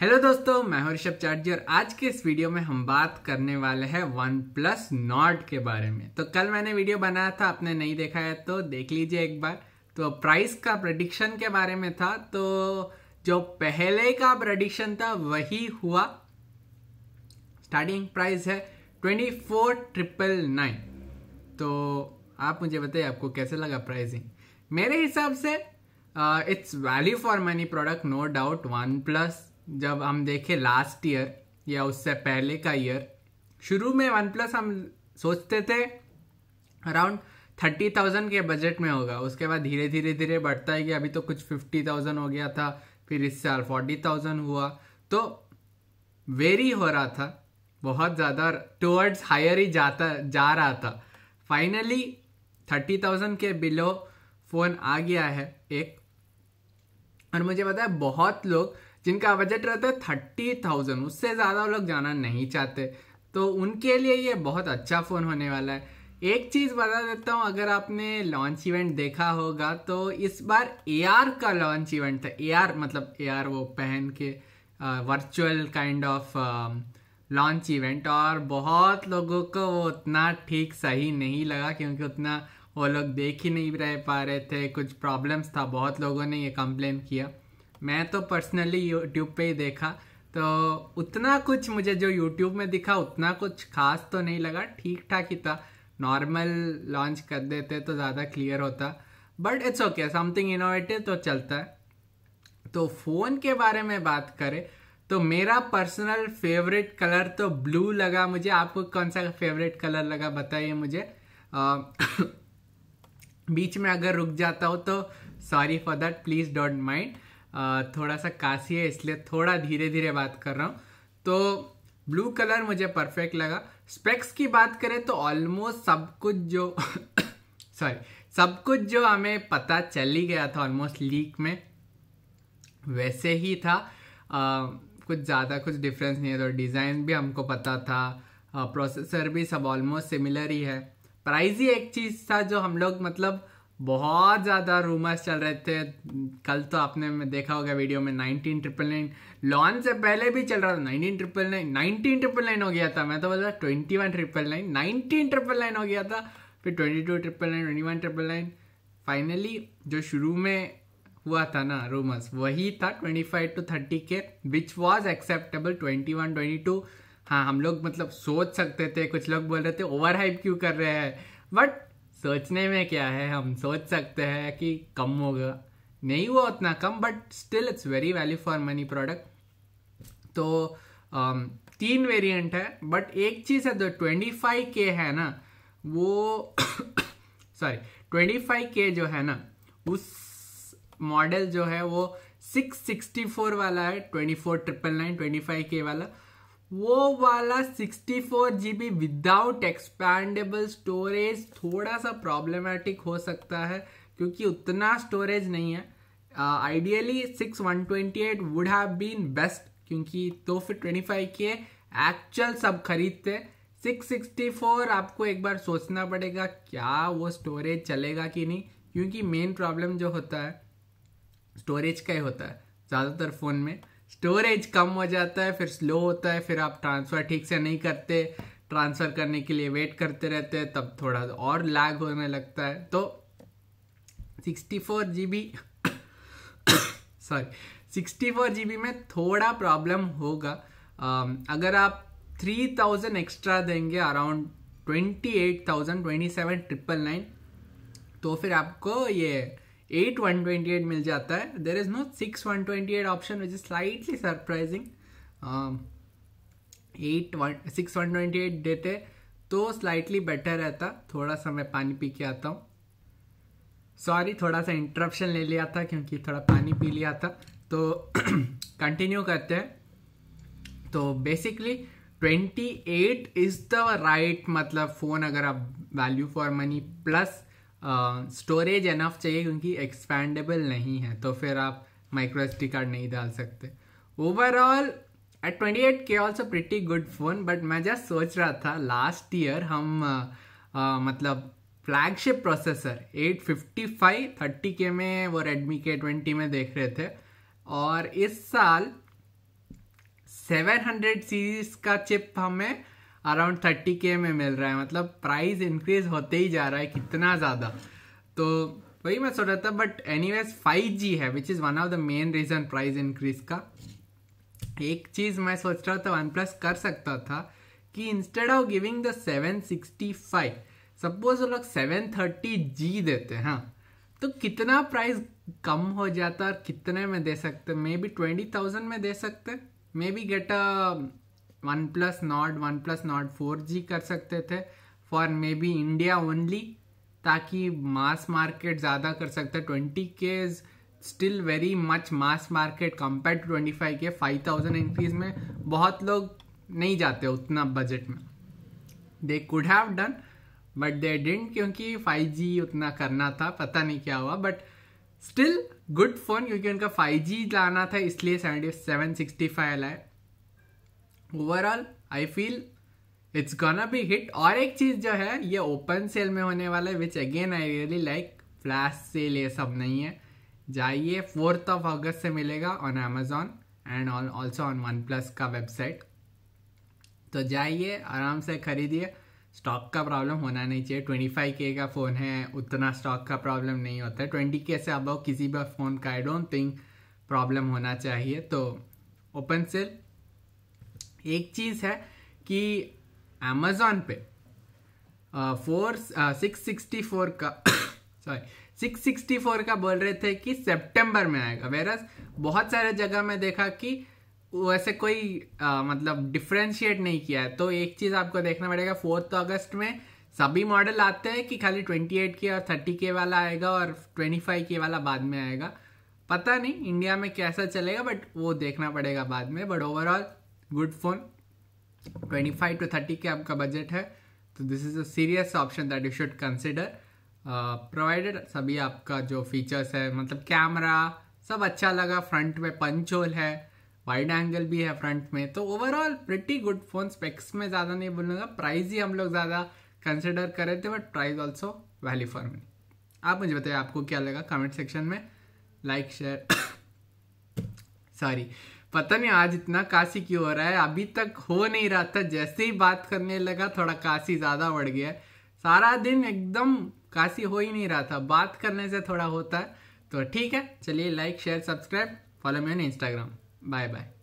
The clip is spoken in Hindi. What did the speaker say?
हेलो दोस्तों मैं हूं ऋषभ चाटजी और आज के इस वीडियो में हम बात करने वाले हैं वन प्लस नॉट के बारे में तो कल मैंने वीडियो बनाया था आपने नहीं देखा है तो देख लीजिए एक बार तो प्राइस का प्रडिक्शन के बारे में था तो जो पहले का प्रडिक्शन था वही हुआ स्टार्टिंग प्राइस है ट्वेंटी फोर ट्रिपल नाइन तो आप मुझे बताइए आपको कैसे लगा प्राइसिंग मेरे हिसाब से it's value for money product no doubt OnePlus जब हम देखे लास्ट ईयर या उससे पहले का ईयर शुरू में वन प्लस हम सोचते थे अराउंड थर्टी थाउजेंड के बजट में होगा उसके बाद धीरे धीरे धीरे बढ़ता है कि अभी तो कुछ फिफ्टी थाउजेंड हो गया था फिर इस साल फोर्टी थाउजेंड हुआ तो वेरी हो रहा था बहुत ज़्यादा टुवर्ड्स हायर ही जाता जा रहा था फाइनली थर्टी थाउजेंड के बिलो फ़ोन आ गया है एक और मुझे पता है बहुत लोग जिनका बजट रहता है थर्टी थाउजेंड उससे ज़्यादा वो लोग जाना नहीं चाहते तो उनके लिए ये बहुत अच्छा फ़ोन होने वाला है एक चीज़ बता देता हूँ अगर आपने लॉन्च इवेंट देखा होगा तो इस बार ए का लॉन्च इवेंट था ए मतलब ए वो पहन के virtual kind of launch event और बहुत लोगों को वो उतना ठीक सही नहीं लगा क्योंकि उतना वो लोग देख ही नहीं रह पा रहे थे कुछ प्रॉब्लम्स था बहुत लोगों ने ये कंप्लेन किया मैं तो पर्सनली यूट्यूब पे ही देखा तो उतना कुछ मुझे जो यूट्यूब में दिखा उतना कुछ खास तो नहीं लगा ठीक ठाक ही था नॉर्मल लॉन्च कर देते तो ज़्यादा क्लियर होता but it's okay something innovative तो चलता है तो फ़ोन के बारे में बात करें तो मेरा पर्सनल फेवरेट कलर तो ब्लू लगा मुझे आपको कौन सा फेवरेट कलर लगा बताइए मुझे आ, बीच में अगर रुक जाता हो तो sorry for that please don't mind थोड़ा सा कासी है इसलिए थोड़ा धीरे धीरे बात कर रहा हूँ तो ब्लू कलर मुझे परफेक्ट लगा स्पेक्स की बात करें तो ऑलमोस्ट सब कुछ जो सॉरी सब कुछ जो हमें पता चल ही गया था ऑलमोस्ट लीक में वैसे ही था आ, कुछ ज़्यादा कुछ डिफरेंस नहीं है तो डिज़ाइन भी हमको पता था आ, प्रोसेसर भी सब ऑलमोस्ट सिमिलर ही है प्राइस ही एक चीज़ था जो हम लोग मतलब बहुत ज़्यादा रूमर्स चल रहे थे कल तो आपने देखा होगा वीडियो में नाइनटीन ट्रिपल नाइन लॉन्च से पहले भी चल रहा था nineteen triple nine nineteen triple nine हो गया था मैं तो बोला twenty one triple nine nineteen triple nine हो गया था फिर twenty two triple nine twenty one triple nine finally जो शुरू में हुआ था ना रूमर्स वही था ट्वेंटी फाइव टू थर्टी के which was acceptable twenty one twenty two हाँ हम लोग मतलब सोच सकते थे कुछ लोग बोल रहे थे ओवर हाइप क्यों कर रहे हैं बट सोचने में क्या है हम सोच सकते हैं कि कम होगा नहीं हुआ उतना कम but still it's very value for money product तो um, तीन वेरिएंट है बट एक चीज़ है जो ट्वेंटी फाइव के है ना वो सॉरी ट्वेंटी फाइव के जो है ना उस मॉडल जो है वो सिक्स सिक्सटी फोर वाला है twenty four triple nine twenty five K वाला वो वाला sixty four B without expandable storage थोड़ा सा प्रॉब्लमेटिक हो सकता है क्योंकि उतना स्टोरेज नहीं है ideally six one twenty eight would have been best क्योंकि तो फिर ट्वेंटी फाइव के एक्चुअल सब खरीदते सिक्स सिक्सटी फोर आपको एक बार सोचना पड़ेगा क्या वो स्टोरेज चलेगा कि नहीं क्योंकि मेन प्रॉब्लम जो होता है स्टोरेज का ही होता है ज़्यादातर फ़ोन में स्टोरेज कम हो जाता है फिर स्लो होता है फिर आप ट्रांसफ़र ठीक से नहीं करते ट्रांसफ़र करने के लिए वेट करते रहते हैं तब थोड़ा और लैग होने लगता है तो sixty four G B sorry sixty four G B में थोड़ा प्रॉब्लम होगा अगर आप थ्री थाउजेंड एक्स्ट्रा देंगे around twenty eight thousand twenty seven triple nine तो फिर आपको ये एट वन ट्वेंटी एट मिल जाता है there is no six one twenty eight option which is slightly surprising eight one six one twenty eight देते तो स्लाइटली बेटर रहता थोड़ा सा मैं पानी पी के आता हूँ सॉरी थोड़ा सा इंटरप्शन ले लिया था क्योंकि थोड़ा पानी पी लिया था तो कंटिन्यू करते हैं तो बेसिकली 28 इज़ द राइट मतलब फ़ोन अगर आप value for money plus storage enough चाहिए क्योंकि एक्सपैंडेबल नहीं है तो फिर आप माइक्रो एस कार्ड नहीं डाल सकते overall eight twenty eight K also pretty good phone but मैं जस्ट सोच रहा था लास्ट ईयर हम uh, uh, मतलब flagship processor eight fifty five thirty K में वो रेडमी के ट्वेंटी में देख रहे थे और इस साल सेवन हंड्रेड सीरीज़ का चिप हमें अराउंड थर्टी के में मिल रहा है मतलब प्राइस इंक्रीज होते ही जा रहा है कितना ज़्यादा तो वही मैं सोच रहा था but anyways five G है which is one of the main reason price increase का एक चीज़ मैं सोच रहा था वन प्लस कर सकता था कि instead of giving the seven sixty five suppose वो लोग सेवन थर्टी जी देते हैं हाँ। तो कितना प्राइस कम हो जाता और कितने में दे सकते मे बी ट्वेंटी थाउजेंड में दे सकते maybe get a one plus not one plus not four G कर सकते थे for maybe India only ताकि मास मार्केट ज़्यादा कर सकते twenty K is still very much mass market compare to twenty five K five thousand increase में बहुत लोग नहीं जाते उतना बजट में they could have done but they didn't क्योंकि फाइव जी उतना करना था पता नहीं क्या हुआ बट स्टिल गुड फ़ोन क्योंकि उनका फाइव जी लाना था इसलिए सेवेंटी सेवन सिक्सटी फाइव लाए overall I feel it's gonna be hit और एक चीज़ जो है ये ओपन सेल में होने वाला है which again I really like flash sale ये सब नहीं है जाइए फोर्थ ऑफ अगस्त से मिलेगा on Amazon and also on one plus का वेबसाइट तो जाइए आराम से खरीदिए स्टॉक का प्रॉब्लम होना नहीं चाहिए ट्वेंटी फाइव के का फ़ोन है उतना स्टॉक का प्रॉब्लम नहीं होता है ट्वेंटी के से अब किसी भी फ़ोन का आई डोंट थिंक प्रॉब्लम होना चाहिए तो ओपन सेल एक चीज़ है कि अमेजोन पे फोर सिक्स सिक्सटी फोर का सॉरी सिक्स सिक्सटी फोर का बोल रहे थे कि सितंबर में आएगा वेरस बहुत सारे जगह में देखा कि वैसे कोई आ, मतलब डिफ्रेंशिएट नहीं किया है तो एक चीज़ आपको देखना पड़ेगा फोर्थ अगस्त में सभी मॉडल आते हैं कि खाली ट्वेंटी एट के और थर्टी के वाला आएगा और ट्वेंटी फाइव के वाला बाद में आएगा पता नहीं इंडिया में कैसा चलेगा बट वो देखना पड़ेगा बाद में but overall good phone 25 to 30 के आपका बजट है तो this is a serious option that you should consider provided सभी आपका जो फीचर्स है मतलब कैमरा सब अच्छा लगा फ्रंट में पंच होल है वाइड एंगल भी है फ्रंट में तो overall pretty good phone specs में ज़्यादा नहीं बोलूँगा प्राइस ही हम लोग ज़्यादा कंसिडर कर रहे थे but price also value for money आप मुझे बताइए आपको क्या लगा कमेंट सेक्शन में लाइक शेयर सॉरी पता नहीं आज इतना काशी क्यों हो रहा है अभी तक हो नहीं रहा था जैसे ही बात करने लगा थोड़ा काशी ज़्यादा बढ़ गया है सारा दिन एकदम काशी हो ही नहीं रहा था बात करने से थोड़ा होता है तो ठीक है चलिए like share subscribe follow me on Instagram bye bye